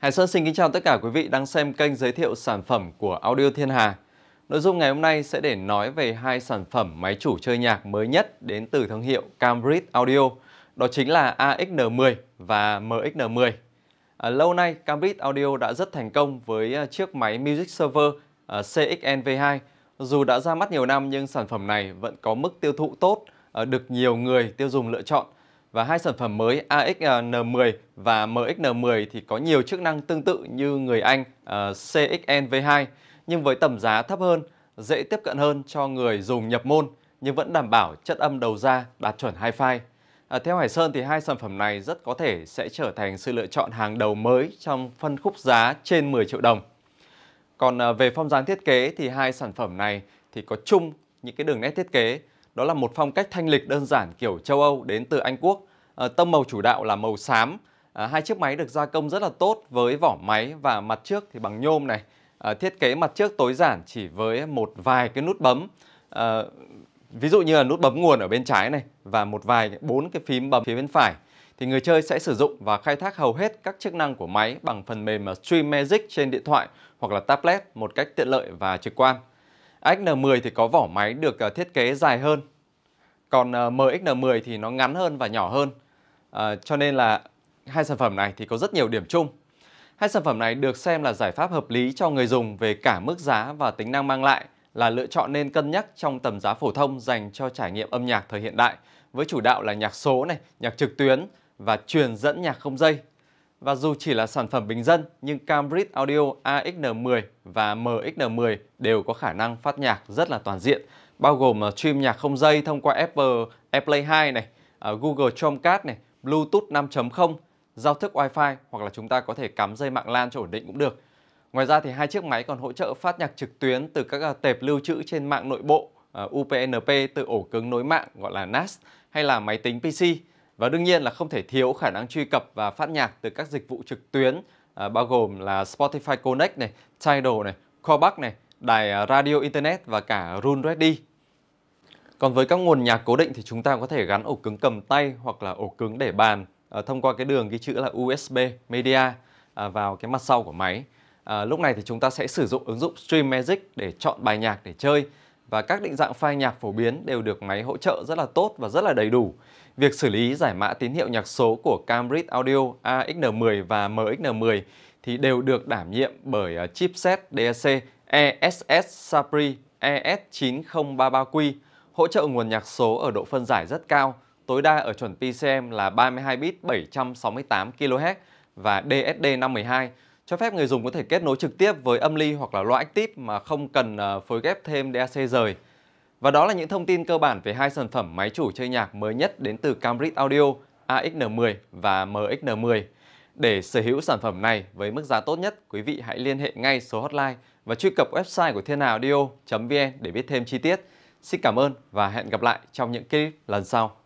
Hải Sơn xin kính chào tất cả quý vị đang xem kênh giới thiệu sản phẩm của Audio Thiên Hà. Nội dung ngày hôm nay sẽ để nói về hai sản phẩm máy chủ chơi nhạc mới nhất đến từ thương hiệu Cambridge Audio. Đó chính là AXN10 và MXN10. À, lâu nay, Cambridge Audio đã rất thành công với à, chiếc máy Music Server à, CXNV2. Dù đã ra mắt nhiều năm nhưng sản phẩm này vẫn có mức tiêu thụ tốt, à, được nhiều người tiêu dùng lựa chọn – và hai sản phẩm mới AXN10 và MXN10 thì có nhiều chức năng tương tự như người Anh ờ, CXNV2 nhưng với tầm giá thấp hơn, dễ tiếp cận hơn cho người dùng nhập môn nhưng vẫn đảm bảo chất âm đầu ra đạt chuẩn hi-fi. À, theo Hải Sơn thì hai sản phẩm này rất có thể sẽ trở thành sự lựa chọn hàng đầu mới trong phân khúc giá trên 10 triệu đồng. Còn à, về phong dáng thiết kế thì hai sản phẩm này thì có chung những cái đường nét thiết kế đó là một phong cách thanh lịch đơn giản kiểu châu Âu đến từ Anh Quốc. À, tông màu chủ đạo là màu xám. À, hai chiếc máy được gia công rất là tốt với vỏ máy và mặt trước thì bằng nhôm này. À, thiết kế mặt trước tối giản chỉ với một vài cái nút bấm. À, ví dụ như là nút bấm nguồn ở bên trái này và một vài bốn cái phím bấm phía bên phải thì người chơi sẽ sử dụng và khai thác hầu hết các chức năng của máy bằng phần mềm Stream Magic trên điện thoại hoặc là tablet một cách tiện lợi và trực quan xn 10 thì có vỏ máy được ờ, thiết kế dài hơn. Còn ờ, MXN10 thì nó ngắn hơn và nhỏ hơn. À, cho nên là hai sản phẩm này thì có rất nhiều điểm chung. Hai sản phẩm này được xem là giải pháp hợp lý cho người dùng về cả mức giá và tính năng mang lại là lựa chọn nên cân nhắc trong tầm giá phổ thông dành cho trải nghiệm âm nhạc thời hiện đại với chủ đạo là nhạc số này, nhạc trực tuyến và truyền dẫn nhạc không dây và dù chỉ là sản phẩm bình dân nhưng Cambridge Audio AXN10 và MXN10 đều có khả năng phát nhạc rất là toàn diện, bao gồm ờ, stream nhạc không dây thông qua Apple AirPlay 2 này, ờ, Google Chromecast này, Bluetooth 5.0, giao thức Wi-Fi hoặc là chúng ta có thể cắm dây mạng LAN cho ổn định cũng được. Ngoài ra thì hai chiếc máy còn hỗ trợ phát nhạc trực tuyến từ các ờ, tệp lưu trữ trên mạng nội bộ UPnP từ ổ cứng nối mạng gọi là NAS hay là máy tính PC. Và đương nhiên là không thể thiếu khả năng truy cập và phát nhạc từ các dịch vụ trực tuyến à, bao gồm là Spotify Connect này, Tidal này, Kobac này, đài à, radio internet và cả Run Ready. Còn với các nguồn nhạc cố định thì chúng ta có thể gắn ổ cứng cầm tay hoặc là ổ cứng để bàn à, thông qua cái đường ghi chữ là USB Media à, vào cái mặt sau của máy. À, lúc này thì chúng ta sẽ sử dụng ứng dụng Stream Magic để chọn bài nhạc để chơi và các định dạng file nhạc phổ biến đều được máy hỗ trợ rất là tốt và rất là đầy đủ. Việc xử lý giải mã tín hiệu nhạc số của Cambridge Audio AXN10 và MXN10 thì đều được đảm nhiệm bởi à, chipset DAC ESS Sapri ES9033Q hỗ trợ nguồn nhạc số ở độ phân giải rất cao, tối đa ở chuẩn PCM là 32 bit 768 kHz và DSD512 cho phép người dùng có thể kết nối trực tiếp với âm ly hoặc là loa active mà không cần à, phối ghép thêm DAC rời. Và đó là những thông tin cơ bản về hai sản phẩm máy chủ chơi nhạc mới nhất đến từ Cambridge Audio AXN10 và MXN10. Để sở hữu sản phẩm này với mức giá tốt nhất, quý vị hãy liên hệ ngay số hotline và truy cập website của thiên hà audio.vn để biết thêm chi tiết. Xin cảm ơn và hẹn gặp lại trong những clip lần sau.